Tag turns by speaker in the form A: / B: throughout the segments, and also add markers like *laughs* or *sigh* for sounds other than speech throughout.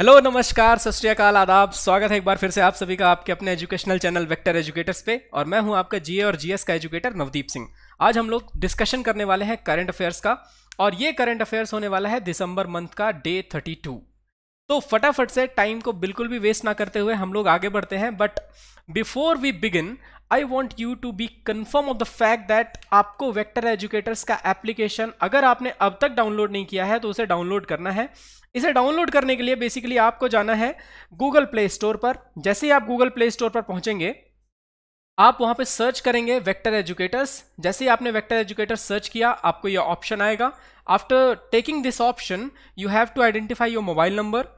A: Hello नमस्कार सत श्रीकाल आदाब स्वागत है एक बार फिर से आप सभी का आपके अपने एजुकेशनल चैनल वेक्टर एजुकेटर्स पे और मैं हूं आपका जीए और जीएस का एजुकेटर नवदीप सिंह आज हम लोग डिस्कशन करने वाले हैं करंट अफेयर्स का और ये करंट अफेयर्स होने वाला है दिसंबर मंथ का डे थर्टी टू तो फटाफट से टाइम को बिल्कुल भी वेस्ट ना करते हुए हम लोग आगे बढ़ते हैं but before we begin I want you to be confirm of the fact that आपको वैक्टर एजुकेटर्स का एप्लीकेशन अगर आपने अब तक डाउनलोड नहीं किया है तो उसे डाउनलोड करना है इसे डाउनलोड करने के लिए बेसिकली आपको जाना है गूगल प्ले स्टोर पर जैसे ही आप गूगल प्ले स्टोर पर पहुंचेंगे आप वहां पे सर्च करेंगे वेक्टर एजुकेटर्स जैसे ही आपने वेक्टर एजुकेटर सर्च किया आपको यह ऑप्शन आएगा after taking this option you have to identify your mobile number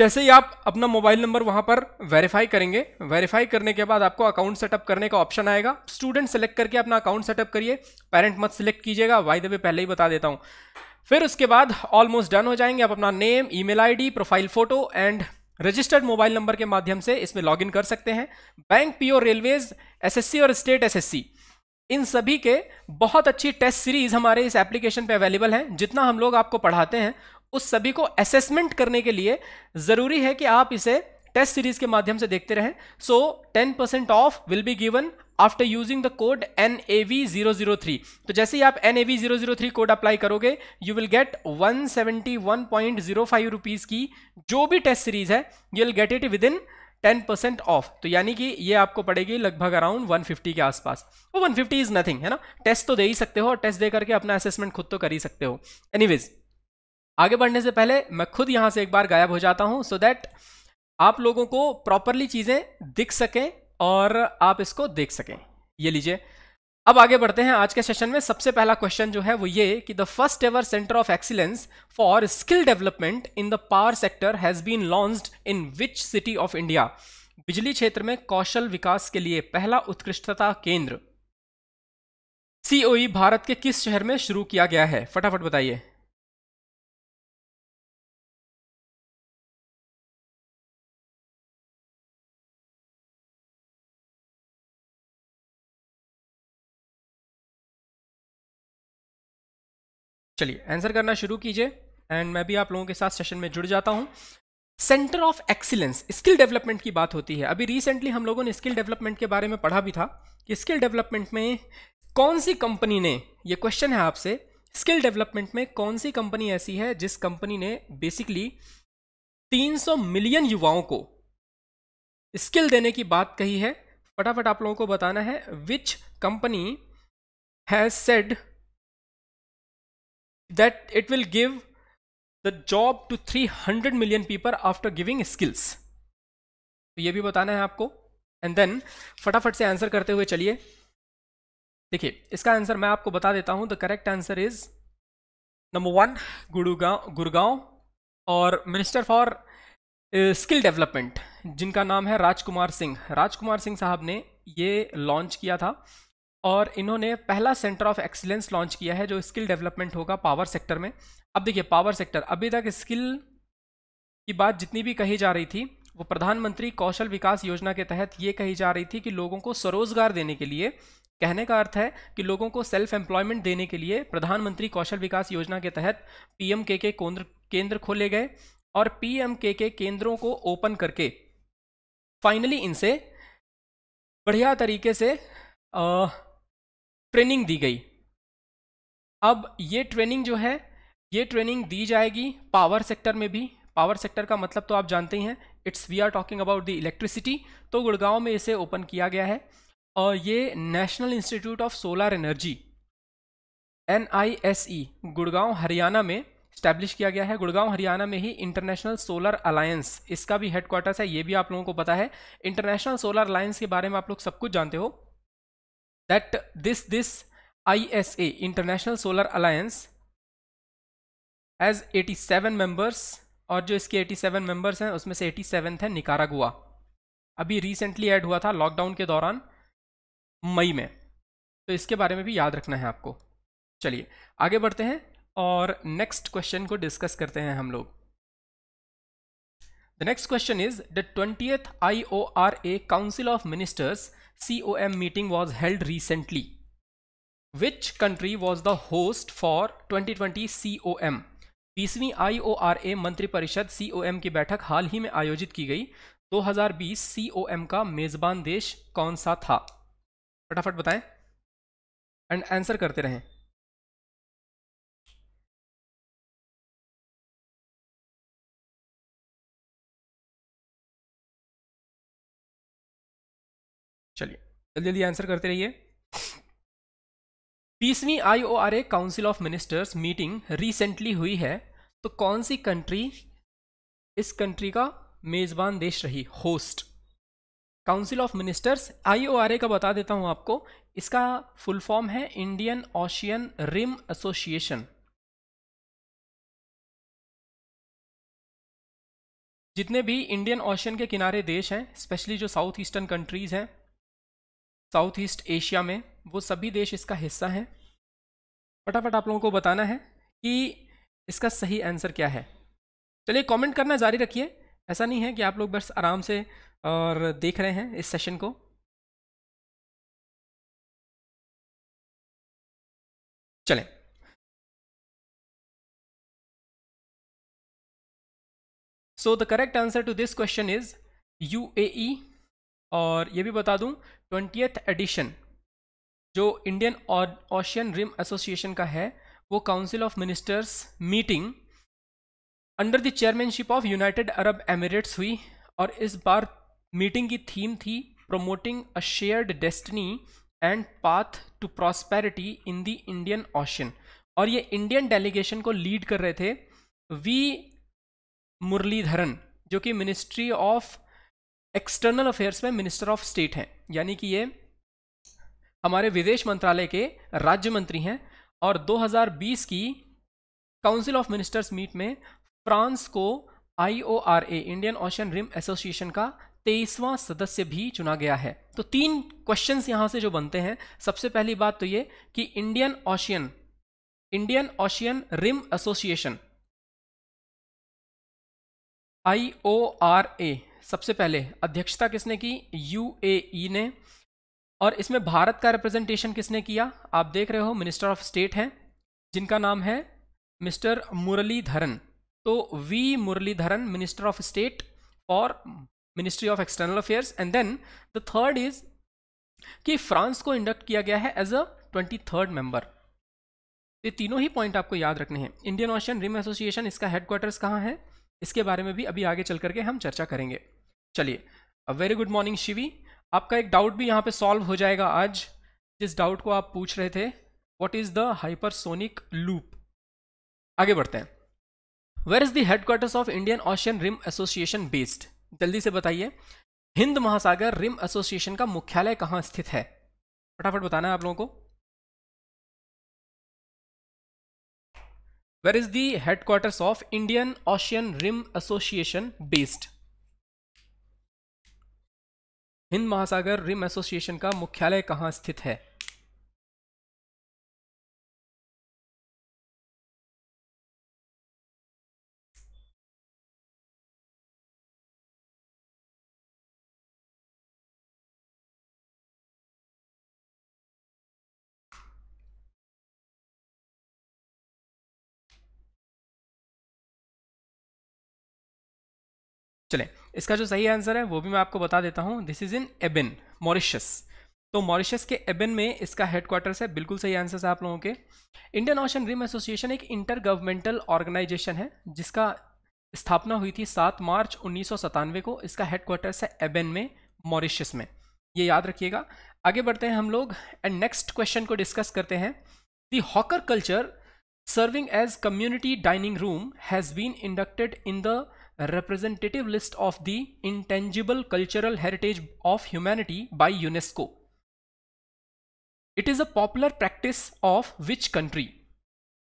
A: जैसे ही आप अपना मोबाइल नंबर वहां पर वेरीफाई करेंगे वेरीफाई करने के बाद आपको अकाउंट सेटअप करने का ऑप्शन आएगा स्टूडेंट सेलेक्ट करके अपना अकाउंट सेटअप करिए पेरेंट मत सिलेक्ट कीजिएगा वाई दबे पहले ही बता देता हूँ फिर उसके बाद ऑलमोस्ट डन हो जाएंगे आप अपना name e mail profile photo and registered mobile number के माध्यम से इसमें लॉग कर सकते हैं बैंक पीओ रेलवेज एस और स्टेट एस इन सभी के बहुत अच्छी टेस्ट सीरीज हमारे इस एप्लीकेशन पे अवेलेबल हैं जितना हम लोग आपको पढ़ाते हैं उस सभी को असेसमेंट करने के लिए ज़रूरी है कि आप इसे टेस्ट सीरीज के माध्यम से देखते रहें so ten percent off will be given after using the code N A V zero zero three तो जैसे ही आप N A V zero zero three code apply करोगे you will get one seventy one point zero five rupees की जो भी test series है you will get it within ten percent off तो यानी कि ये आपको पड़ेगी लगभग अराउंड वन फिफ्टी के आसपास वो वन फिफ्टी इज नथिंग है ना टेस्ट तो दे ही सकते हो और टेस्ट दे करके अपना असेसमेंट खुद तो कर ही सकते हो एनीवेज आगे बढ़ने से पहले मैं खुद यहां से एक बार गायब हो जाता हूं सो दैट आप लोगों को प्रॉपरली चीज़ें दिख सकें और आप इसको देख सकें ये लीजिए अब आगे बढ़ते हैं आज के सेशन में सबसे पहला क्वेश्चन जो है वो ये कि the first ever centre of excellence for skill development in the power sector has been launched in which city of India बिजली क्षेत्र में कौशल विकास के लिए पहला उत्कृष्टता केंद्र सीओई e भारत के किस शहर में शुरू किया गया है फटाफट बताइए चलिए आंसर करना शुरू कीजिए एंड मैं भी आप लोगों के साथ सेशन में जुड़ जाता हूँ centre of excellence skill development की बात होती है अभी रिसेंटली हम लोगों ने स्किल डेवलपमेंट के बारे में पढ़ा भी था कि स्किल डेवलपमेंट में कौन सी कंपनी ने ये क्वेश्चन है आपसे स्किल डेवलपमेंट में कौन सी कंपनी ऐसी है जिस कंपनी ने बेसिकली 300 मिलियन युवाओं को स्किल देने की बात कही है फटाफट आप लोगों को बताना है which company has said that it will give the job to 300 million people after giving skills तो ये भी बताना है आपको एंड देन फटाफट से आंसर करते हुए चलिए देखिए इसका आंसर मैं आपको बता देता हूं the correct answer is number one Gurgaon Gurgaon और मिनिस्टर फॉर स्किल डेवलपमेंट जिनका नाम है राजकुमार सिंह राजकुमार सिंह साहब ने ये लॉन्च किया था और इन्होंने पहला सेंटर ऑफ एक्सीलेंस लॉन्च किया है जो स्किल डेवलपमेंट होगा पावर सेक्टर में अब देखिए पावर सेक्टर अभी तक स्किल की बात जितनी भी कही जा रही थी वो प्रधानमंत्री कौशल विकास योजना के तहत ये कही जा रही थी कि लोगों को स्वरोजगार देने के लिए कहने का अर्थ है कि लोगों को सेल्फ एम्प्लॉयमेंट देने के लिए प्रधानमंत्री कौशल विकास योजना के तहत पी के केंद्र केंद्र खोले गए और पीएम के केंद्रों को ओपन करके फाइनली इनसे बढ़िया तरीके से आ, ट्रेनिंग दी गई अब ये ट्रेनिंग जो है ये ट्रेनिंग दी जाएगी पावर सेक्टर में भी पावर सेक्टर का मतलब तो आप जानते ही हैं it's we are talking about the electricity तो गुड़गांव में इसे ओपन किया गया है और ये national institute of solar energy N I S E Gurgaon Haryana में स्टैब्लिश किया गया है गुड़गांव हरियाणा में ही इंटरनेशनल सोलर अलायंस इसका भी हेडक्वार्टर्स है ये भी आप लोगों को पता है इंटरनेशनल सोलर अलायंस के बारे में आप लोग सब कुछ जानते हो that this this ISA International Solar Alliance has 87 members और जो इसके 87 मेंबर्स हैं उसमें से 87 है निकारागुआ अभी रिसेंटली ऐड हुआ था लॉकडाउन के दौरान मई में तो इसके बारे में भी याद रखना है आपको चलिए आगे बढ़ते हैं और नेक्स्ट क्वेश्चन को डिस्कस करते हैं हम लोग the next question is the twenty I O R A council of ministers COM meeting was held recently. Which country was the host for 2020 COM? बीसवीं मंत्रिपरिषद सी ओ एम की बैठक हाल ही में आयोजित की गई 2020 एम का मेजबान देश कौन सा था फटाफट बताएं
B: एंड आंसर करते रहें
A: चलिए जल्दी जल्दी आंसर करते रहिए बीसवी I O R A council of ministers meeting recently हुई है तो कौन सी कंट्री इस कंट्री का मेज़बान देश रही host council of ministers I O R A का बता देता हूं आपको इसका फुल फॉर्म है इंडियन ओशियन रिम एसोसिएशन जितने भी इंडियन ओशियन के किनारे देश हैं स्पेशली जो साउथ ईस्टर्न कंट्रीज़ हैं साउथ ईस्ट एशिया में वो सभी देश इसका हिस्सा हैं फटाफट आप लोगों को बताना है कि इसका सही आंसर क्या है चलिए कमेंट करना जारी रखिए ऐसा नहीं है कि आप लोग बस आराम से और देख रहे हैं इस सेशन को चलें so the correct answer to this question is you और ये भी बता दूं ट्वेंटियथ एडिशन जो इंडियन ओशियन रिम एसोसिएशन का है वो council of ministers meeting under the chairmanship of United Arab Emirates हुई और इस बार मीटिंग की थीम थी promoting a shared destiny and path to prosperity in the Indian ocean और ये इंडियन डेलीगेशन को लीड कर रहे थे वी मुरलीधरन जो कि मिनिस्ट्री ऑफ एक्सटर्नल अफेयर्स में मिनिस्टर ऑफ स्टेट हैं यानी कि ये हमारे विदेश मंत्रालय के राज्य मंत्री हैं और 2020 की काउंसिल ऑफ मिनिस्टर्स मीट में फ्रांस को आई इंडियन ओशन रिम एसोसिएशन का तेईसवां सदस्य भी चुना गया है तो तीन क्वेश्चंस यहां से जो बनते हैं सबसे पहली बात तो ये कि Indian ocean Indian ocean rim association I O R A सबसे पहले अध्यक्षता किसने की यूएई e ने और इसमें भारत का रिप्रेजेंटेशन किसने किया आप देख रहे हो मिनिस्टर ऑफ स्टेट हैं जिनका नाम है मिस्टर मुरलीधरन तो V Muraleedharan minister of state और ministry of external affairs and then the third is कि फ्रांस को इंडक्ट किया गया है as a twenty third member ये तीनों ही पॉइंट आपको याद रखने हैं इंडियन ओशन रिम एसोसिएशन इसका हेडक्वार्टर्स कहाँ है इसके बारे में भी अभी आगे चल करके हम चर्चा करेंगे चलिए वेरी गुड मॉर्निंग शिवी आपका एक डाउट भी यहाँ पे सॉल्व हो जाएगा आज जिस डाउट को आप पूछ रहे थे what is the hypersonic loop आगे बढ़ते हैं where is headquarters of Indian ocean rim association based जल्दी से बताइए हिंद महासागर रिम एसोसिएशन का मुख्यालय कहाँ स्थित है फटाफट बताना है आप लोगों को where is the headquarters of Indian ocean rim association based Hind महासागर रिम एसोसिएशन का मुख्यालय कहां स्थित है चलें इसका जो सही आंसर है वो भी मैं आपको बता देता हूँ this is in Ebene Mauritius तो मॉरिशस के एबिन में इसका हेडक्वार्टर्स है बिल्कुल सही आंसर है आप लोगों के इंडियन ऑशन रिम एसोसिएशन एक इंटर गवर्नमेंटल ऑर्गेनाइजेशन है जिसका स्थापना हुई थी सात मार्च उन्नीस को इसका हेडक्वार्टर्स है एबेन में मॉरिशस में ये याद रखिएगा आगे बढ़ते हैं हम लोग एंड नेक्स्ट क्वेश्चन को डिस्कस करते हैं the hawker culture serving as community dining room has been inducted in the representative list of the intangible cultural heritage of humanity by UNESCO. It is a popular practice of which country?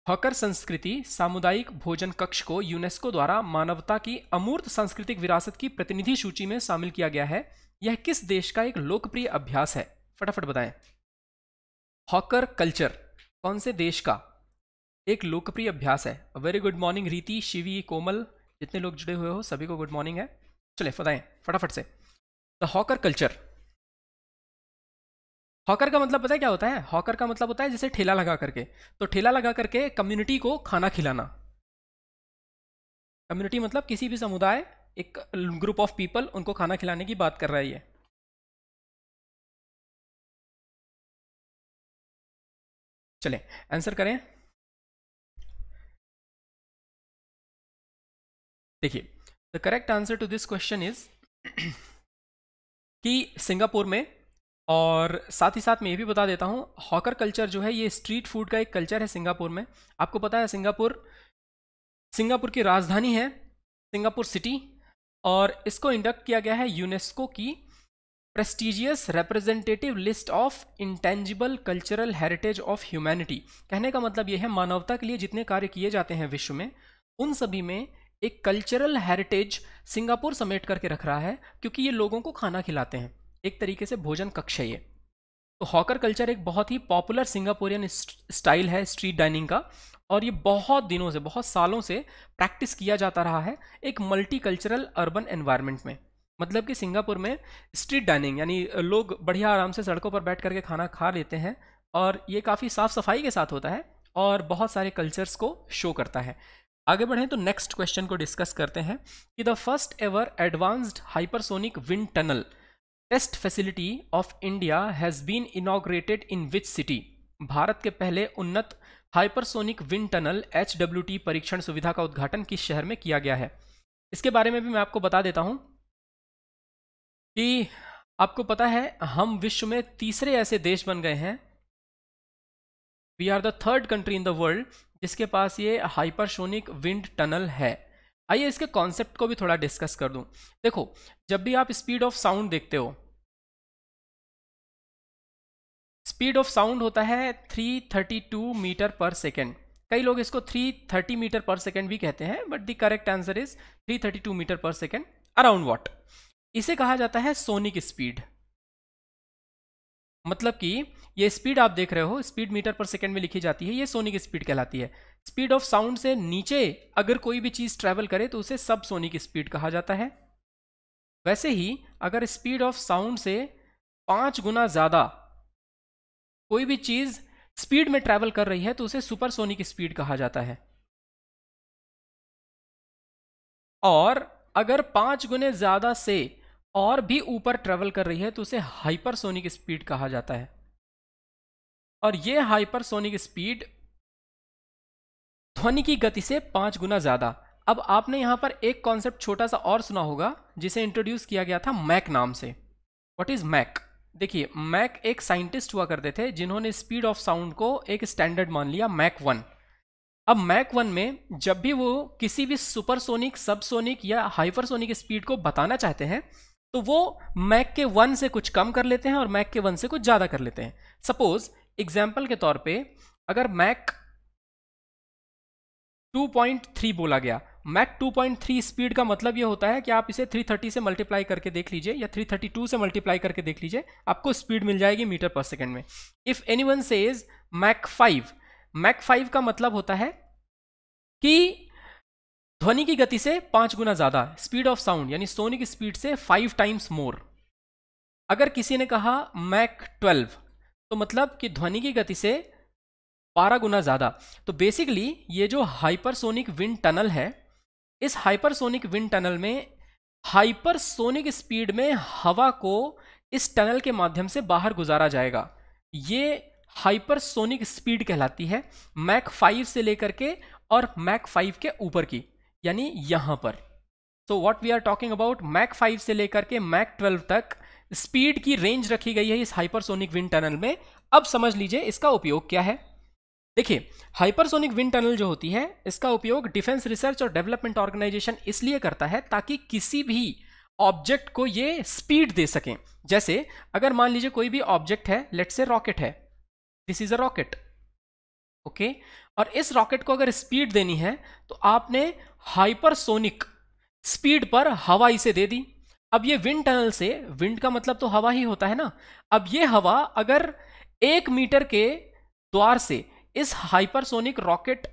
A: Hawker संस्कृति सामुदायिक भोजन कक्ष को UNESCO द्वारा मानवता की अमूर्त सांस्कृतिक विरासत की प्रतिनिधि सूची में शामिल किया गया है यह किस देश का एक लोकप्रिय अभ्यास है फटाफट बताएं हॉकर कल्चर कौन से देश का एक लोकप्रिय अभ्यास है वेरी गुड मॉर्निंग रीति शिवी कोमल जितने लोग जुड़े हुए हो सभी को गुड मॉर्निंग है चले बताएं फटाफट से द हॉकर कल्चर हॉकर का मतलब पता है क्या होता है हॉकर का मतलब होता है जैसे ठेला लगा करके तो ठेला लगा करके कम्युनिटी को खाना खिलाना कम्युनिटी मतलब किसी भी समुदाय एक ग्रुप ऑफ पीपल उनको खाना खिलाने की बात
B: कर रहा है ये चले आंसर करें देखिए
A: the correct answer to this question is कि सिंगापुर में और साथ ही साथ मैं ये भी बता देता हूँ हॉकर कल्चर जो है ये स्ट्रीट फूड का एक कल्चर है सिंगापुर में आपको पता है सिंगापुर सिंगापुर की राजधानी है सिंगापुर सिटी और इसको इंडक्ट किया गया है यूनेस्को की prestigious representative list of intangible cultural heritage of humanity कहने का मतलब ये है मानवता के लिए जितने कार्य किए जाते हैं विश्व में उन सभी में एक कल्चरल हेरिटेज सिंगापुर समेट करके रख रहा है क्योंकि ये लोगों को खाना खिलाते हैं एक तरीके से भोजन कक्ष है ये तो हॉकर कल्चर एक बहुत ही पॉपुलर सिंगापुरियन स्टाइल है स्ट्रीट डाइनिंग का और ये बहुत दिनों से बहुत सालों से प्रैक्टिस किया जाता रहा है एक मल्टी कल्चरल अर्बन एनवायरनमेंट में मतलब कि सिंगापुर में स्ट्रीट डाइनिंग यानी लोग बढ़िया आराम से सड़कों पर बैठ करके खाना खा लेते हैं और ये काफ़ी साफ़ सफाई के साथ होता है और बहुत सारे कल्चर्स को शो करता है आगे बढ़ें तो नेक्स्ट क्वेश्चन को डिस्कस करते हैं कि the first ever advanced hypersonic wind tunnel test facility of India has been inaugurated in which city Bharat के पहले उन्नत हाइपरसोनिक विंड टनल एच परीक्षण सुविधा का उद्घाटन किस शहर में किया गया है इसके बारे में भी मैं आपको बता देता हूं कि आपको पता है हम विश्व में तीसरे ऐसे देश बन गए हैं we are the third country in the world जिसके पास ये हाइपरसोनिक विंड टनल है आइए इसके कॉन्सेप्ट को भी थोड़ा डिस्कस कर दूं देखो जब भी आप स्पीड ऑफ साउंड देखते हो स्पीड ऑफ साउंड होता है 332 मीटर पर सेकेंड कई लोग इसको 330 मीटर पर सेकेंड भी कहते हैं but the correct answer is 332 metre पर सेकेंड अराउंड वॉट इसे कहा जाता है सोनिक स्पीड मतलब कि ये स्पीड आप देख रहे हो स्पीड मीटर पर सेकेंड में लिखी जाती है ये सोनिक स्पीड कहलाती है स्पीड ऑफ साउंड से नीचे अगर कोई भी चीज़ ट्रैवल करे तो उसे सब सोनिक स्पीड कहा जाता है वैसे ही अगर स्पीड ऑफ साउंड से पाँच गुना ज़्यादा कोई भी चीज़ स्पीड में ट्रैवल कर रही है तो उसे सुपर सोनिक स्पीड कहा जाता है और अगर पाँच गुने ज़्यादा से और भी ऊपर ट्रेवल कर रही है तो उसे हाइपरसोनिक स्पीड कहा जाता है और यह हाइपरसोनिक स्पीड ध्वनि की गति से पांच गुना ज्यादा अब आपने यहां पर एक कॉन्सेप्ट छोटा सा और सुना होगा जिसे इंट्रोड्यूस किया गया था मैक नाम से वट इज मैक देखिए मैक एक साइंटिस्ट हुआ करते थे जिन्होंने स्पीड ऑफ साउंड को एक स्टैंडर्ड मान लिया मैक वन अब मैक वन में जब भी वो किसी भी सुपरसोनिक सबसोनिक या हाइपरसोनिक स्पीड को बताना चाहते हैं तो वो मैक के वन से कुछ कम कर लेते हैं और मैक के वन से कुछ ज़्यादा कर लेते हैं सपोज एग्जाम्पल के तौर पे अगर मैक 2.3 बोला गया मैक 2.3 स्पीड का मतलब ये होता है कि आप इसे 330 से मल्टीप्लाई करके देख लीजिए या 332 से मल्टीप्लाई करके देख लीजिए आपको स्पीड मिल जाएगी मीटर पर सेकेंड में if anyone says Mach 5 Mach 5 का मतलब होता है कि ध्वनि की गति से पांच गुना ज्यादा स्पीड ऑफ साउंड यानी सोनी की स्पीड से फाइव टाइम्स मोर अगर किसी ने कहा मैक ट्वेल्व तो मतलब कि ध्वनि की गति से बारह गुना ज्यादा तो बेसिकली ये जो हाइपरसोनिक विंड टनल है इस हाइपरसोनिक विंड टनल में हाइपरसोनिक स्पीड में हवा को इस टनल के माध्यम से बाहर गुजारा जाएगा ये हाइपरसोनिक स्पीड कहलाती है मैक फाइव से लेकर के और मैक फाइव के ऊपर की यानी यहां पर so what we are talking about Mach 5 से लेकर के मैक 12 तक स्पीड की रेंज रखी गई है इस हाइपरसोनिक विंड टनल में अब समझ लीजिए इसका उपयोग क्या है देखिए हाइपरसोनिक विंड टनल जो होती है इसका उपयोग डिफेंस रिसर्च और डेवलपमेंट ऑर्गेनाइजेशन इसलिए करता है ताकि किसी भी ऑब्जेक्ट को ये स्पीड दे सकें जैसे अगर मान लीजिए कोई भी ऑब्जेक्ट है लेट से रॉकेट है this is a rocket okay और इस रॉकेट को अगर स्पीड देनी है तो आपने हाइपरसोनिक स्पीड पर हवा इसे दे दी अब ये विंड टनल से विंड का मतलब तो हवा ही होता है ना अब ये हवा अगर एक मीटर के द्वार से इस हाइपरसोनिक रॉकेट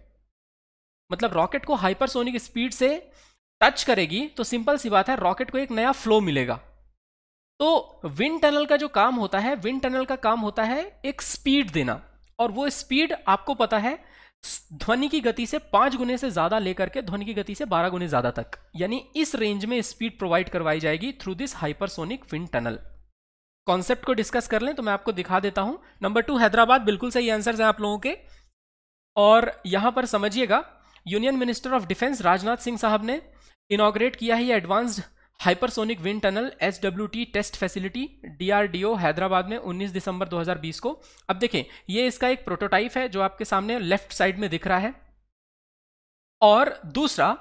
A: मतलब रॉकेट को हाइपरसोनिक स्पीड से टच करेगी तो सिंपल सी बात है रॉकेट को एक नया फ्लो मिलेगा तो विंड टनल का जो काम होता है विंड टनल का काम होता है एक स्पीड देना और वो स्पीड आपको पता है ध्वनि की गति से पांच गुने से ज्यादा लेकर के ध्वनि की गति से बारह गुने ज्यादा तक यानी इस रेंज में स्पीड प्रोवाइड करवाई जाएगी through this hypersonic wind tunnel concept को डिस्कस कर लें तो मैं आपको दिखा देता हूं नंबर टू हैदराबाद बिल्कुल सही आंसर है आप लोगों के और यहां पर समझिएगा union minister of defence Rajnath Singh साहब ने इनाग्रेट किया है एडवांस्ड हाइपरसोनिक विंड टनल एस टेस्ट फैसिलिटी ओ हैदराबाद में 19 दिसंबर 2020 को अब देखें ये इसका एक प्रोटोटाइप है जो आपके सामने लेफ्ट साइड में दिख रहा है और दूसरा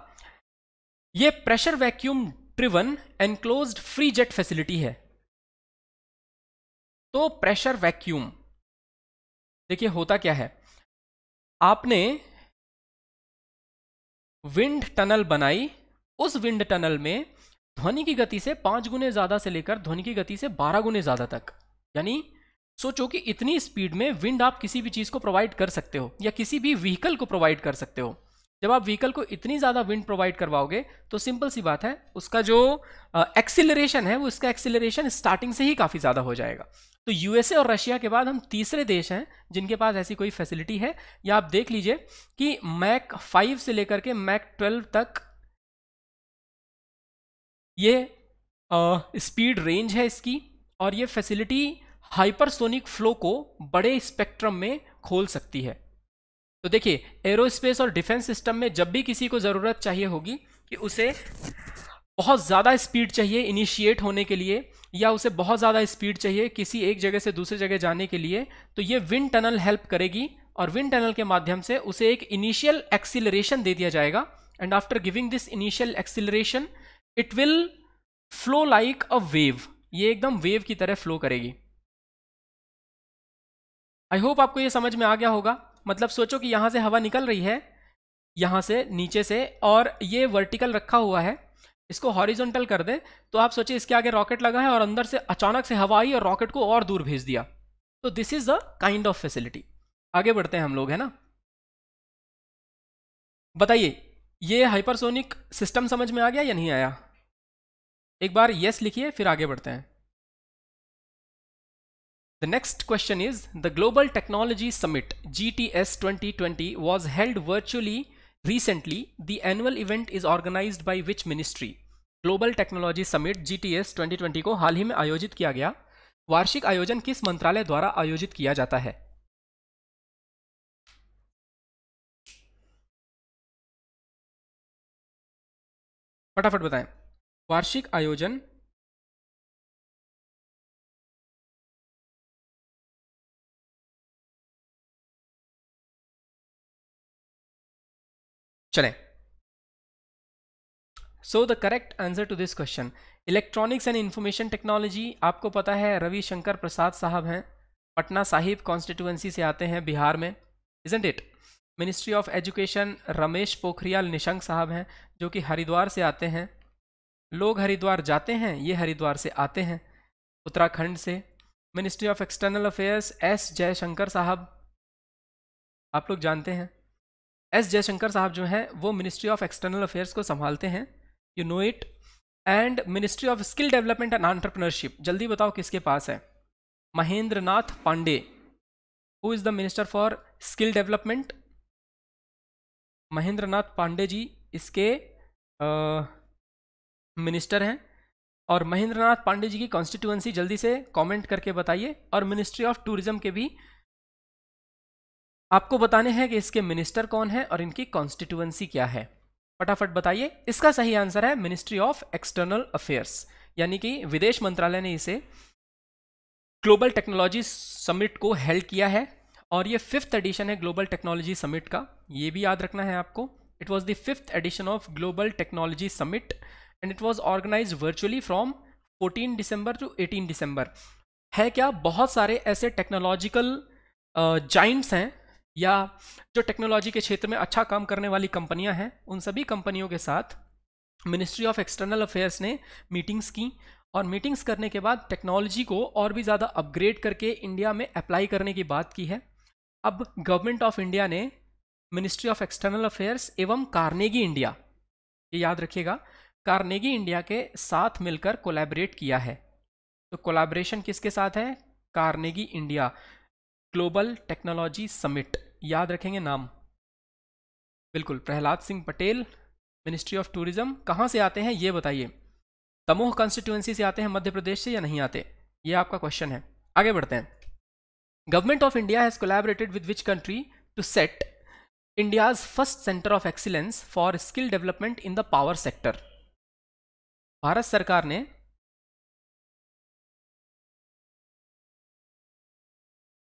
A: ये pressure vacuum driven enclose free jet facility है
B: तो प्रेशर वैक्यूम देखिए होता
A: क्या है आपने विंड टनल बनाई उस विंड टनल में ध्वनि की गति से पांच गुने ज्यादा से लेकर ध्वनि की गति से बारह गुने ज्यादा तक यानी सोचो कि इतनी स्पीड में विंड आप किसी भी चीज को प्रोवाइड कर सकते हो या किसी भी व्हीकल को प्रोवाइड कर सकते हो जब आप व्हीकल को इतनी ज़्यादा विंड प्रोवाइड करवाओगे तो सिंपल सी बात है उसका जो एक्सिलरेशन है वो इसका एक्सिलरेशन स्टार्टिंग से ही काफ़ी ज़्यादा हो जाएगा तो यूएसए और रशिया के बाद हम तीसरे देश हैं जिनके पास ऐसी कोई फैसिलिटी है या आप देख लीजिए कि मैक फाइव से लेकर के मैक ट्वेल्व तक ये स्पीड रेंज है इसकी और ये फैसिलिटी हाइपरसोनिक फ्लो को बड़े स्पेक्ट्रम में खोल सकती है तो देखिए एरोस्पेस और डिफेंस सिस्टम में जब भी किसी को ज़रूरत चाहिए होगी कि उसे बहुत ज़्यादा स्पीड चाहिए इनिशिएट होने के लिए या उसे बहुत ज़्यादा स्पीड चाहिए किसी एक जगह से दूसरे जगह जाने के लिए तो ये विंड टनल हेल्प करेगी और विंड टनल के माध्यम से उसे एक इनिशियल एक्सिलरेशन दे दिया जाएगा and after giving this initial acceleration it will flow like a wave ये एकदम वेव की तरह फ्लो करेगी आई होप आपको ये समझ में आ गया होगा मतलब सोचो कि यहाँ से हवा निकल रही है यहाँ से नीचे से और ये वर्टिकल रखा हुआ है इसको हॉरिजॉन्टल कर दे तो आप सोचिए इसके आगे रॉकेट लगा है और अंदर से अचानक से हवा आई और रॉकेट को और दूर भेज दिया तो this is the kind of facility आगे बढ़ते हैं हम लोग है ना बताइए ये हाइपरसोनिक सिस्टम समझ में आ गया या नहीं आया एक बार यस लिखिए फिर आगे बढ़ते हैं The next question is the Global Technology Summit GTS 2020 was held virtually recently. The annual event is organized by which ministry? Global technology summit GTS 2020 को हाल ही में आयोजित किया गया वार्षिक आयोजन किस मंत्रालय द्वारा आयोजित किया जाता है
B: फटाफट बताएं वार्षिक आयोजन चलें
A: so the correct answer to this question electronics and information technology आपको पता है रविशंकर प्रसाद साहब हैं पटना साहिब कॉन्स्टिट्यूएंसी से आते हैं बिहार में इजेंट इट ministry of education Ramesh Pokhriyal Nishank साहब हैं जो कि हरिद्वार से आते हैं लोग हरिद्वार जाते हैं ये हरिद्वार से आते हैं उत्तराखंड से ministry of external affairs S Jaishankar साहब आप लोग जानते हैं एस जयशंकर साहब जो हैं वो मिनिस्ट्री ऑफ एक्सटर्नल अफेयर्स को संभालते हैं you know it and ministry of skill development and entrepreneurship जल्दी बताओ किसके पास है Mahendra Nath Pandey who is the minister for skill development Mahendra Nath Pandey ji इसके uh, मिनिस्टर हैं और महेंद्रनाथ पांडे जी की कॉन्स्टिट्यूएंसी जल्दी से कमेंट करके बताइए और मिनिस्ट्री ऑफ टूरिज्म के भी आपको बताने हैं कि इसके मिनिस्टर कौन है और इनकी कॉन्स्टिट्यूएंसी क्या है फटाफट बताइए इसका सही आंसर है मिनिस्ट्री ऑफ एक्सटर्नल अफेयर्स यानी कि विदेश मंत्रालय ने इसे ग्लोबल टेक्नोलॉजी समिट को हेल्ड किया है और ये फिफ्थ एडिशन है ग्लोबल टेक्नोलॉजी समिट का ये भी याद रखना है आपको it was the fifth edition of global technology summit and it was organise virtually from 14 दिसंबर टू 18 दिसंबर है क्या बहुत सारे ऐसे टेक्नोलॉजिकल जाइंट्स हैं या जो टेक्नोलॉजी के क्षेत्र में अच्छा काम करने वाली कंपनियां हैं उन सभी कंपनियों के साथ मिनिस्ट्री ऑफ एक्सटर्नल अफेयर्स ने मीटिंग्स की और मीटिंग्स करने के बाद टेक्नोलॉजी को और भी ज़्यादा अपग्रेड करके इंडिया में अप्लाई करने की बात की है अब गवर्नमेंट ऑफ इंडिया ने मिनिस्ट्री ऑफ एक्सटर्नल अफेयर्स एवं कार्नेगी इंडिया ये याद रखिएगा कार्नेगी इंडिया के साथ मिलकर कोलैबोरेट किया है तो कोलैबोरेशन किसके साथ है Carnegie India global technology summit याद रखेंगे नाम बिल्कुल Prahlad Singh Patel ministry of tourism कहाँ से आते हैं ये बताइए तमोह कॉन्स्टिट्यूएंसी से आते हैं मध्य प्रदेश से या नहीं आते ये आपका क्वेश्चन है आगे बढ़ते हैं government of India has collaborated with which country to set India's first centre of excellence for skill development in the power sector Bharat सरकार ने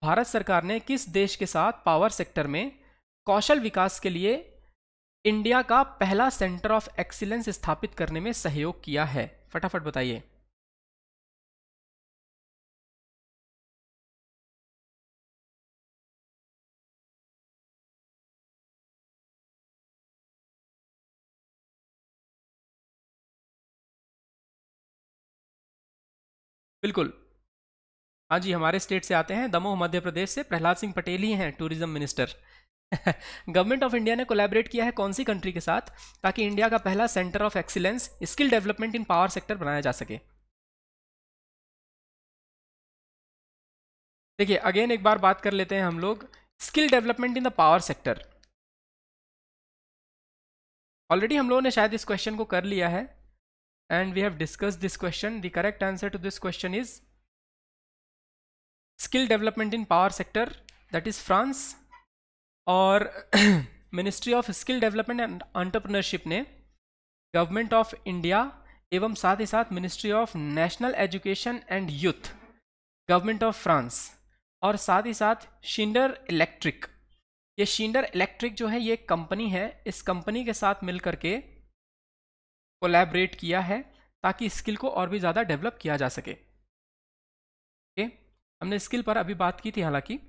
A: भारत सरकार ने किस देश के साथ पावर सेक्टर में कौशल विकास के लिए इंडिया का पहला सेंटर ऑफ एक्सीलेंस स्थापित करने में सहयोग किया है फटाफट बताइए बिल्कुल हाँ जी हमारे स्टेट से आते हैं दमोह मध्य प्रदेश से प्रहलाद सिंह पटेल ही हैं tourism minister government of India ने कोलैबोरेट किया है कौन सी कंट्री के साथ ताकि इंडिया का पहला centre of excellence skill development in power sector बनाया जा सके देखिए अगेन एक बार बात कर लेते हैं हम लोग skill development in the power sector already हम लोगों ने शायद इस क्वेश्चन को कर लिया है and we have discussed this question the correct answer to this question is skill development in power sector that is France or ministry of skill development and entrepreneurship ne government of india एवं साथ ही साथ ministry of national education and youth government of France और साथ ही साथ शिंडर electric ये शिंडर electric जो है ये कंपनी है इस कंपनी के साथ मिलकर के कोलैबरेट किया है ताकि स्किल को और भी ज़्यादा डेवलप किया जा सके ओके हमने स्किल पर अभी बात की थी हालांकि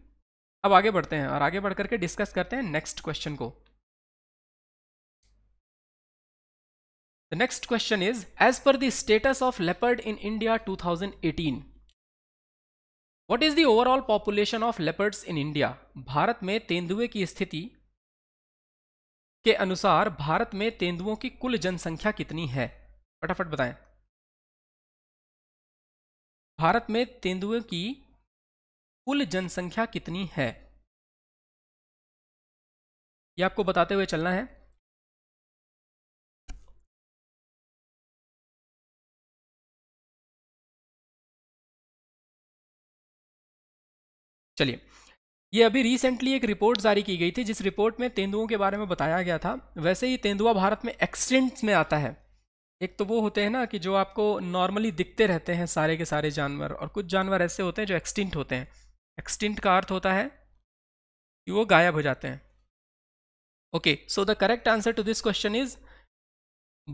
A: अब आगे बढ़ते हैं और आगे बढ़ करके डिस्कस करते हैं नेक्स्ट क्वेश्चन को The next question is As per the status of leopard in India 2018, what is the overall population of leopards in India? Bharat में तेंदुए की स्थिति के अनुसार भारत में तेंदुओं की कुल जनसंख्या कितनी है फटाफट बताएं
B: भारत में तेंदुओं की कुल जनसंख्या कितनी है यह आपको बताते हुए चलना है
A: चलिए ये अभी रिसेंटली एक रिपोर्ट जारी की गई थी जिस रिपोर्ट में तेंदुओं के बारे में बताया गया था वैसे ही तेंदुआ भारत में एक्सटेंट में आता है एक तो वो होते हैं ना कि जो आपको नॉर्मली दिखते रहते हैं सारे के सारे जानवर और कुछ जानवर ऐसे होते हैं जो एक्सटिंट होते हैं एक्सटिंट का अर्थ होता है कि वो गायब हो जाते हैं okay so the correct answer to this question is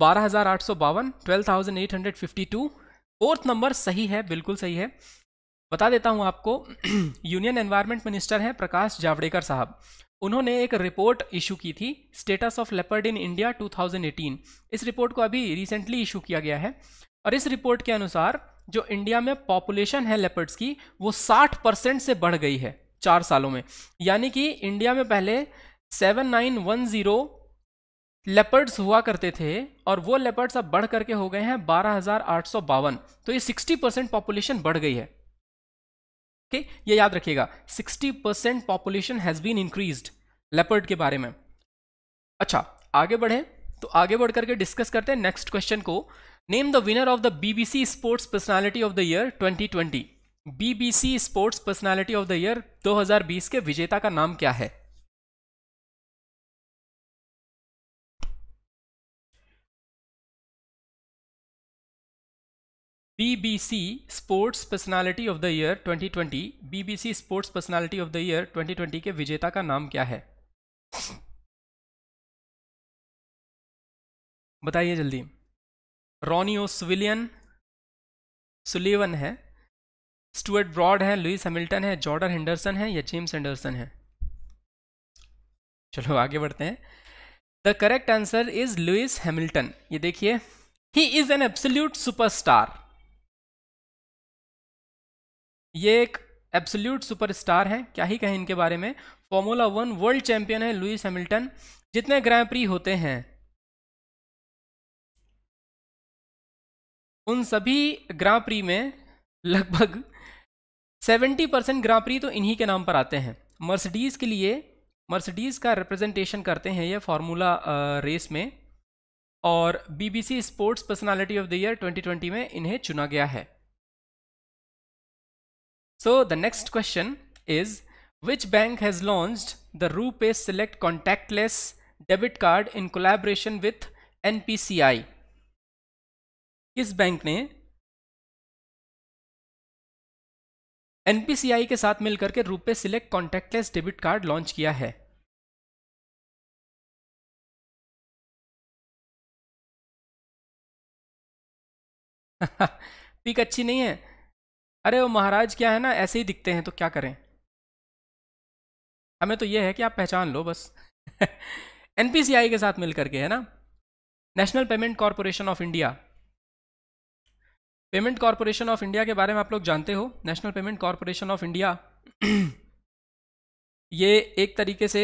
A: बारह हज़ार आठ सौ बावन twelve thousand eight hundred fifty two fourth number सही है बिल्कुल सही है बता देता हूँ आपको यूनियन एनवायरमेंट मिनिस्टर हैं प्रकाश जावड़ेकर साहब उन्होंने एक रिपोर्ट इशू की थी status of leopard in India 2018 इस रिपोर्ट को अभी रिसेंटली इशू किया गया है और इस रिपोर्ट के अनुसार जो इंडिया में पॉपुलेशन है लेपर्ड्स की वो 60 परसेंट से बढ़ गई है चार सालों में यानी कि इंडिया में पहले 7910 लेपर्ड्स हुआ करते थे और वो लेपर्ड्स अब बढ़ करके हो गए हैं बारह तो ये 60 परसेंट पॉपुलेशन बढ़ गई है ओके ये याद रखिएगा 60 percent population has been increase leopard के बारे में अच्छा आगे बढ़े तो आगे बढ़ करके डिस्कस करते हैं नेक्स्ट क्वेश्चन को name the winner of the BBC sports personality of the year 2020 BBC sports personality of the year 2020 के विजेता का नाम क्या है BBC sports personality of the year 2020 BBC sports personality of the year 2020 के विजेता का नाम क्या है बताइए जल्दी रॉनियो सुविलियन सुलेवन है स्टुअर्ट ब्रॉड है लुइस हैमिल्टन है जॉर्डन हेंडरसन है या जेम्स हेंडरसन है चलो आगे बढ़ते हैं the correct answer is Lewis Hamilton ये देखिए he is an absolute superstar ये एक एब्सोल्यूट सुपरस्टार है क्या ही कहें इनके बारे में फॉर्मूला वन वर्ल्ड चैंपियन है लुइस हैमिल्टन जितने ग्रैंप्री होते हैं उन सभी ग्रां में लगभग 70 परसेंट ग्रांप्री तो इन्हीं के नाम पर आते हैं मर्सिडीज़ के लिए मर्सिडीज़ का रिप्रेजेंटेशन करते हैं ये फार्मूला रेस में और BBC sports personality of the year 2020 में इन्हें चुना गया है So the next question is which bank has launched the RuPay Select contactless debit card in collaboration with NPCI? किस बैंक ने
B: NPCI के साथ मिलकर के RuPay select contactless debit card launch किया है पिक अच्छी नहीं है
A: अरे वो महाराज क्या है ना ऐसे ही दिखते हैं तो क्या करें हमें तो ये है कि आप पहचान लो बस एन *laughs* के साथ मिल करके है ना national payment corporation of India payment corporation of India के बारे में आप लोग जानते हो national payment corporation of India ये एक तरीके से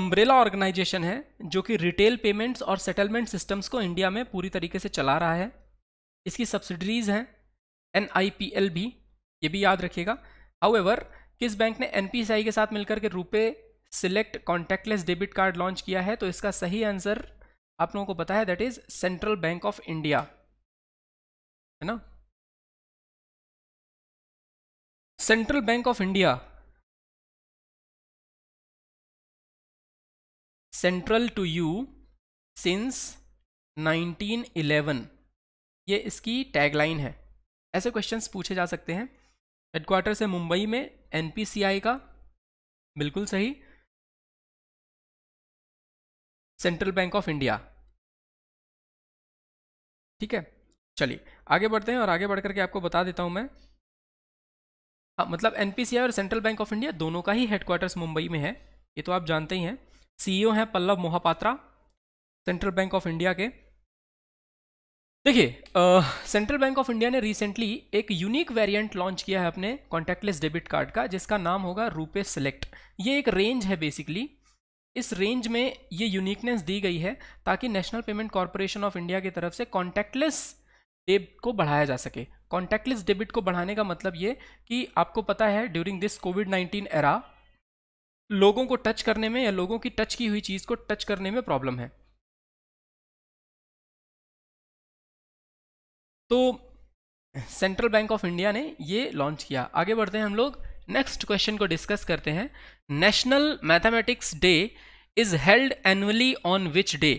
A: अम्ब्रेला ऑर्गेनाइजेशन है जो कि रिटेल पेमेंट्स और सेटलमेंट सिस्टम्स को इंडिया में पूरी तरीके से चला रहा है इसकी सब्सिडरीज हैं एन भी ये भी याद रखिएगा हाउएवर किस बैंक ने एन के साथ मिलकर के रुपए select contactless debit card launch किया है तो इसका सही आंसर आप लोगों को पता है that is central bank of India है ना
B: central bank of India
A: central to you since 1911 ये इसकी टैगलाइन है ऐसे क्वेश्चंस पूछे जा सकते हैं हेडक्वार्टर से मुंबई में एनपीसीआई का बिल्कुल सही
B: सेंट्रल बैंक ऑफ इंडिया
A: ठीक है चलिए आगे बढ़ते हैं और आगे बढ़कर के आपको बता देता हूं मैं आ, हाँ, मतलब एनपीसीआई और सेंट्रल बैंक ऑफ इंडिया दोनों का ही हेडक्वार्टर्स मुंबई में है ये तो आप जानते ही हैं सीईओ e हैं Pallav Mohapatra central bank of India के देखिए सेंट्रल बैंक ऑफ इंडिया ने रिसेंटली एक यूनिक वेरिएंट लॉन्च किया है अपने कॉन्टैक्टलेस डेबिट कार्ड का जिसका नाम होगा रुपे सेलेक्ट ये एक रेंज है बेसिकली इस रेंज में ये यूनिकनेस दी गई है ताकि national payment corporation of India की तरफ से कॉन्टैक्टलेस डेबिट को बढ़ाया जा सके कॉन्टैक्टलेस डेबिट को बढ़ाने का मतलब ये कि आपको पता है during this COVID nineteen era लोगों को टच करने में या लोगों की टच की हुई चीज़ को टच करने में प्रॉब्लम है तो सेंट्रल बैंक ऑफ इंडिया ने ये लॉन्च किया आगे बढ़ते हैं हम लोग नेक्स्ट क्वेश्चन को डिस्कस करते हैं national mathematics day is held annually on which day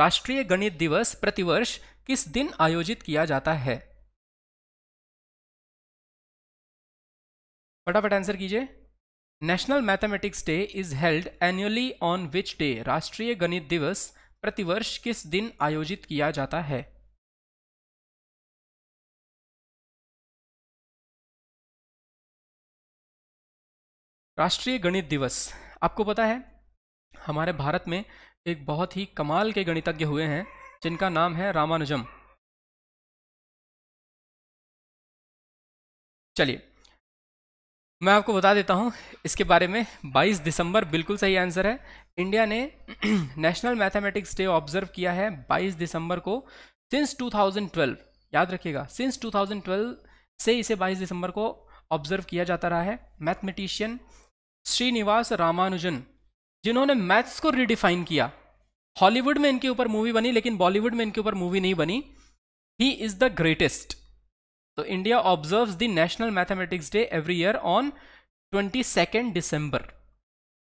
A: राष्ट्रीय गणित दिवस प्रतिवर्ष किस दिन आयोजित किया जाता है फटाफट आंसर कीजिए national mathematics day is held annually on which day राष्ट्रीय गणित दिवस प्रतिवर्ष किस दिन आयोजित किया जाता है राष्ट्रीय गणित दिवस आपको पता है हमारे भारत में एक बहुत ही कमाल के गणितज्ञ हुए हैं जिनका
B: नाम है रामानुजम
A: चलिए मैं आपको बता देता हूं इसके बारे में 22 दिसंबर बिल्कुल सही आंसर है इंडिया ने *clears throat* नेशनल मैथमेटिक्स डे ऑब्जर्व किया है 22 दिसंबर को सिंस 2012 याद रखिएगा सिंस 2012 से इसे 22 दिसंबर को ऑब्जर्व किया जाता रहा है मैथमेटिशियन श्रीनिवास रामानुजन जिन्होंने मैथ्स को रिडिफाइन किया हॉलीवुड में इनके ऊपर मूवी बनी लेकिन बॉलीवुड में इनके ऊपर मूवी नहीं बनी ही इज द ग्रेटेस्ट तो India observe the national mathematics day every year on twenty second December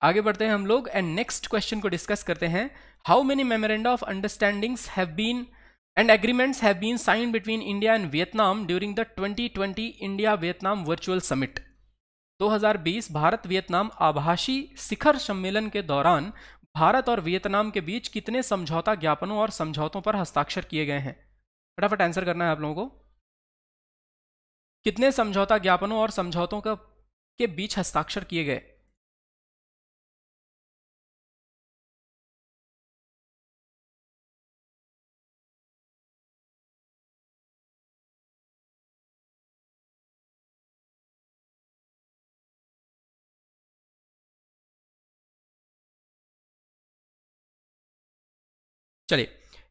A: आगे बढ़ते हैं हम लोग एंड नेक्स्ट क्वेश्चन को डिस्कस करते हैं how many memoranda of understandings have been agreements have been sign between India and Vietnam during the twenty twenty India Vietnam virtual summit 2020 Bharat Vietnam आभाषी शिखर सम्मेलन के दौरान भारत और वियतनाम के बीच कितने समझौता ज्ञापनों और समझौतों पर हस्ताक्षर किए गए हैं फटाफट आंसर करना है आप लोगों को कितने समझौता ज्ञापनों और समझौतों के बीच हस्ताक्षर किए गए चलिए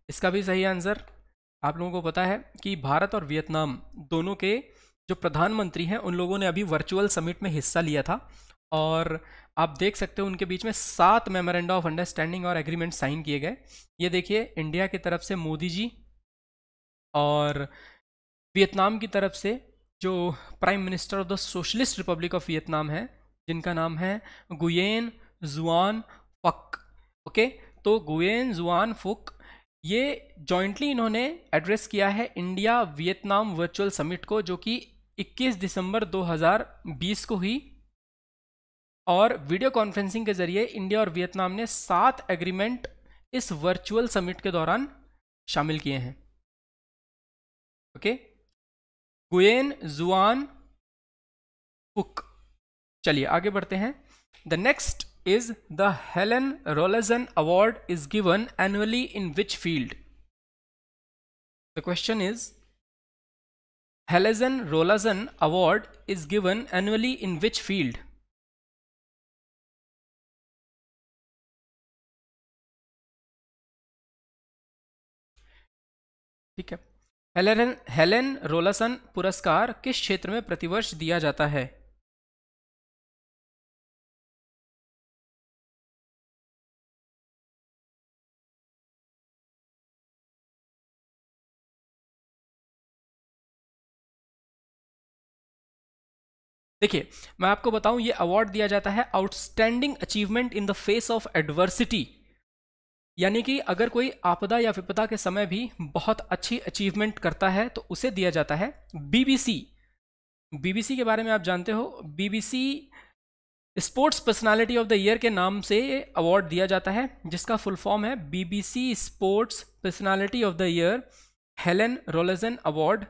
A: इसका भी सही आंसर आप लोगों को पता है कि भारत और वियतनाम दोनों के जो प्रधानमंत्री हैं उन लोगों ने अभी वर्चुअल समिट में हिस्सा लिया था और आप देख सकते हो उनके बीच में सात मेमोरेंडा ऑफ अंडरस्टैंडिंग और एग्रीमेंट साइन किए गए ये देखिए इंडिया की तरफ से मोदी जी और वियतनाम की तरफ से जो prime minister of the socialist republic of Vietnam है जिनका नाम है गुयेन जुआन फक ओके तो गुएन जुआन फुक ये जॉइंटली इन्होंने एड्रेस किया है इंडिया वियतनाम वर्चुअल समिट को जो कि 21 दिसंबर 2020 को हुई और वीडियो कॉन्फ्रेंसिंग के जरिए इंडिया और वियतनाम ने सात एग्रीमेंट इस वर्चुअल समिट के दौरान शामिल किए हैं ओके गुएन जुआन फुक चलिए आगे बढ़ते हैं the next is the Helen Rolazan Award is given annually in which field? The question is Helen Rolazan Award
B: is given annually in which field? ठीक है हेलेन हेलेन रोलासन पुरस्कार किस क्षेत्र में प्रतिवर्ष दिया जाता है
A: देखिए मैं आपको बताऊं ये अवार्ड दिया जाता है outstanding achievement in the face of adversity यानी कि अगर कोई आपदा या विपदा के समय भी बहुत अच्छी अचीवमेंट करता है तो उसे दिया जाता है बीबीसी बीबीसी के बारे में आप जानते हो BBC sports personality of the year के नाम से अवार्ड दिया जाता है जिसका फुल फॉर्म है BBC sports personality of the year Helen Rollason award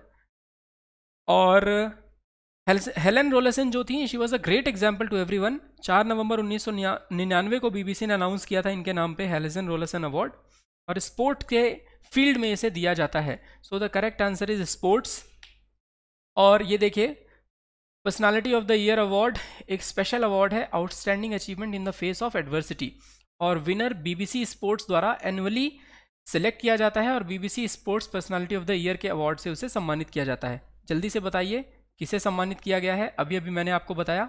A: और हेलन रोलेसन जो थी she was a great example to everyone चार नवंबर उन्नीस सौ को बीबीसी ने अनाउंस किया था इनके नाम पे हेलेसन रोलेसन अवार्ड और स्पोर्ट के फील्ड में इसे दिया जाता है so the correct answer is sports और ये देखिए personality of the year award एक स्पेशल अवार्ड है outstanding achievement in the face of adversity और विनर बीबीसी स्पोर्ट्स द्वारा एनुअली सेलेक्ट किया जाता है और BBC sports personality of the year के अवार्ड से उसे सम्मानित किया जाता है जल्दी से बताइए किसे सम्मानित किया गया है अभी अभी मैंने आपको बताया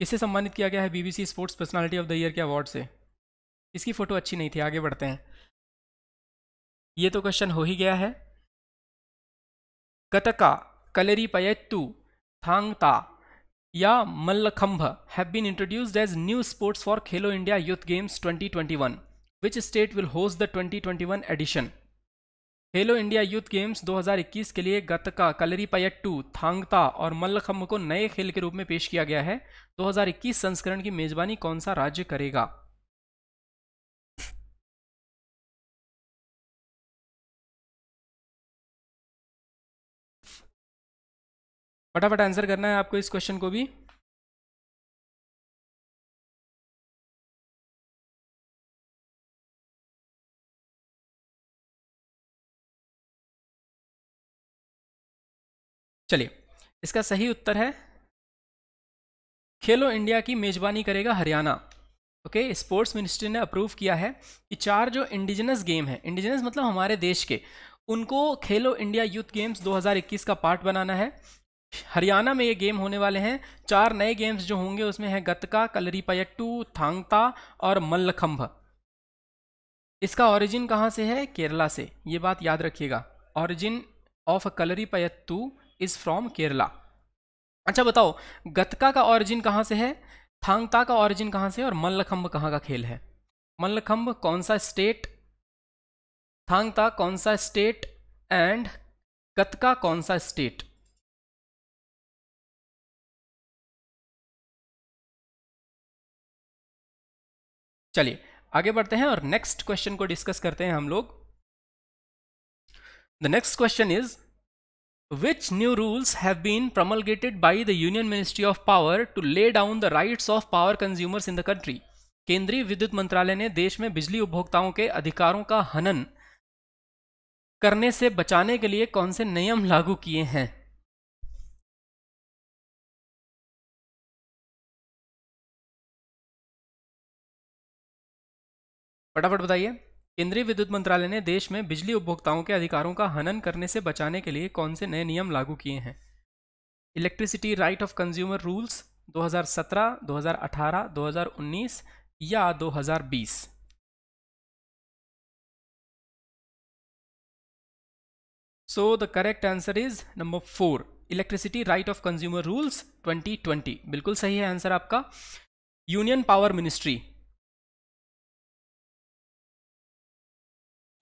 B: किसे सम्मानित किया गया है BBC sports
A: personality of the year के अवार्ड से इसकी फ़ोटो अच्छी नहीं थी आगे बढ़ते हैं ये तो क्वेश्चन हो ही गया है कतका कलरी पयत्तू थांगता या Mallakhamb have been introduced as new sports for Khelo India youth games 2021 which state will host the 2021 edition Khelo India youth games 2021 के लिए गतका टू थांगता और मल्लखम्ब को नए खेल के रूप में पेश किया गया है 2021 संस्करण की मेजबानी कौन सा राज्य करेगा
B: फटाफट आंसर करना है आपको इस क्वेश्चन को भी चलिए
A: इसका सही उत्तर है खेलो इंडिया की मेजबानी करेगा हरियाणा ओके स्पोर्ट्स मिनिस्ट्री ने अप्रूव किया है कि चार जो इंडिजिनस गेम है इंडिजिनस मतलब हमारे देश के उनको खेलो इंडिया यूथ गेम्स 2021 का पार्ट बनाना है हरियाणा में ये गेम होने वाले हैं चार नए गेम्स जो होंगे उसमें हैं गतका पयट्टू थांगता और मल्लखंभ इसका ऑरिजिन कहाँ से है केरला से ये बात याद रखिएगा origin of Kalaripayattu is from Kerala अच्छा बताओ गतका का ऑरिजिन कहाँ से है थांगता का ऑरिजिन कहाँ से है और मल्लखम्ब कहाँ का खेल है मल्लखम्ब कौन सा स्टेट थांगता कौन सा स्टेट एंड गतका कौन सा स्टेट चलिए आगे बढ़ते हैं और नेक्स्ट क्वेश्चन को डिस्कस करते हैं हम लोग the next question is Which new rules have been promulgated by the Union Ministry of Power to lay down the rights of power consumers in the country? केंद्रीय विद्युत मंत्रालय ने देश में बिजली उपभोक्ताओं के अधिकारों का हनन करने से बचाने के लिए कौन से नियम लागू किए हैं फटाफट बताइए केंद्रीय विद्युत मंत्रालय ने देश में बिजली उपभोक्ताओं के अधिकारों का हनन करने से बचाने के लिए कौन से नए नियम लागू किए हैं electricity right of consumer rules 2017, 2018, 2019 या 2020 so the correct answer is number four electricity right of consumer rules 2020 बिल्कुल सही है आंसर आपका union power
B: ministry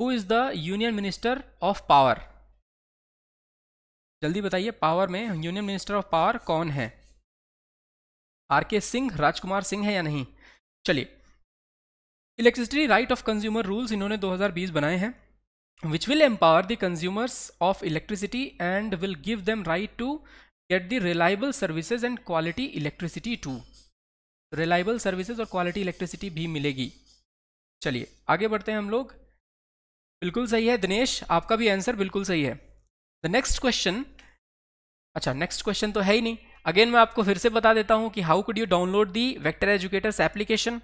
B: who is the
A: union minister of power जल्दी बताइए पावर में यूनियन मिनिस्टर ऑफ पावर कौन है आर के सिंह राजकुमार सिंह है या नहीं चलिए electricity right of consumer rules इन्होंने 2020 बनाए हैं which will empower the consumers of electricity and will give them right to get the reliable services and quality electricity to reliable services और क्वालिटी इलेक्ट्रिसिटी भी मिलेगी चलिए आगे बढ़ते हैं हम लोग बिल्कुल सही है दिनेश आपका भी आंसर बिल्कुल सही है द नेक्स्ट क्वेश्चन अच्छा नेक्स्ट क्वेश्चन तो है ही नहीं अगेन मैं आपको फिर से बता देता हूँ कि how could you download the vector educators application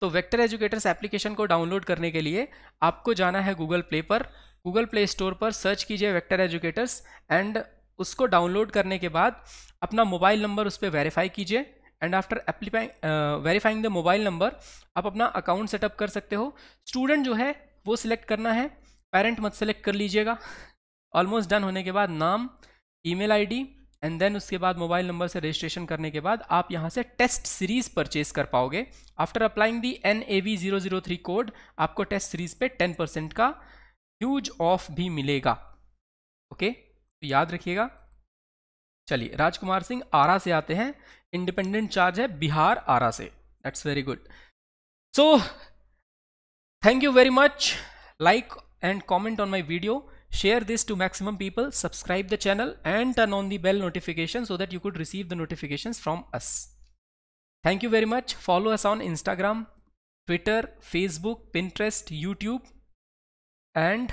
A: तो वेक्टर एजुकेटर्स एप्लीकेशन को डाउनलोड करने के लिए आपको जाना है गूगल प्ले पर गूगल प्ले स्टोर पर सर्च कीजिए वेक्टर एजुकेटर्स एंड उसको डाउनलोड करने के बाद अपना मोबाइल नंबर उस पर वेरीफाई कीजिए and after applying verifying the mobile number आप अपना अकाउंट सेटअप कर सकते हो स्टूडेंट जो है वो सिलेक्ट करना है पेरेंट मत सेलेक्ट कर लीजिएगा ऑलमोस्ट डन होने के बाद नाम ईमेल आईडी एंड देन उसके बाद मोबाइल नंबर से रजिस्ट्रेशन करने के बाद आप यहाँ से टेस्ट सीरीज परचेज कर पाओगे after applying the N A V zero zero three code आपको टेस्ट सीरीज पे टेन परसेंट का ह्यूज ऑफ भी मिलेगा ओके तो याद रखिएगा चलिए राजकुमार सिंह आरा से आते हैं इंडिपेंडेंट चार्ज है बिहार आरा से that's very good so Thank you very much. Like and comment on my video. Share this to maximum people. Subscribe the channel and turn on the bell notification so that you could receive the notifications from us. Thank you very much. Follow us on Instagram, Twitter, Facebook, Pinterest, YouTube and